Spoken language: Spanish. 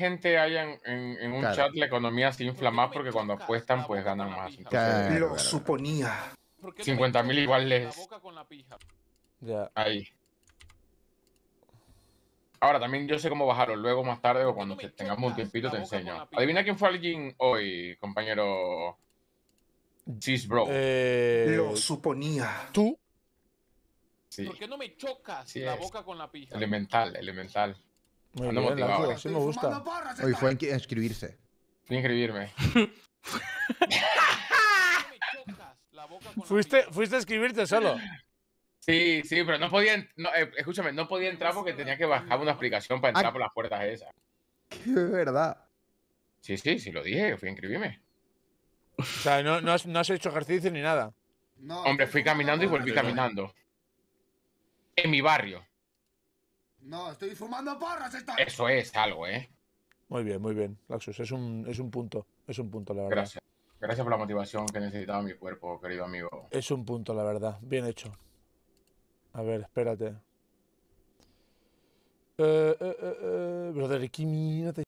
gente hay en, un chat, la economía se infla más porque cuando apuestan, pues ganan más. pero Lo suponía. 50.000 mil igual Ya. Ahí. Ahora, también yo sé cómo bajarlo. Luego, más tarde o cuando tengamos un tiempito, te enseño. Adivina quién fue alguien hoy, compañero. Cheese Bro. Eh, Lo suponía. ¿Tú? Sí. no me choca la boca con la pija? Elemental, elemental. No ¿eh? me gusta. Hoy fue a inscribirse. Fui a inscribirme. fuiste, fuiste a inscribirte solo. Sí, sí, pero no podía. Eh, escúchame, no podía entrar porque tenía que bajar una aplicación para entrar ah. por las puertas esas. Qué verdad. Sí, sí, sí, lo dije, fui a inscribirme. O sea, no, has, no has, hecho ejercicio ni nada. Hombre, fui caminando y volví caminando. En mi barrio. No, estoy fumando porras esta Eso es algo, ¿eh? Muy bien, muy bien, Laxus. Es un, es un punto, es un punto, la verdad. Gracias. Gracias por la motivación que necesitaba mi cuerpo, querido amigo. Es un punto, la verdad. Bien hecho. A ver, espérate. Eh, eh, eh, eh brother Kimi,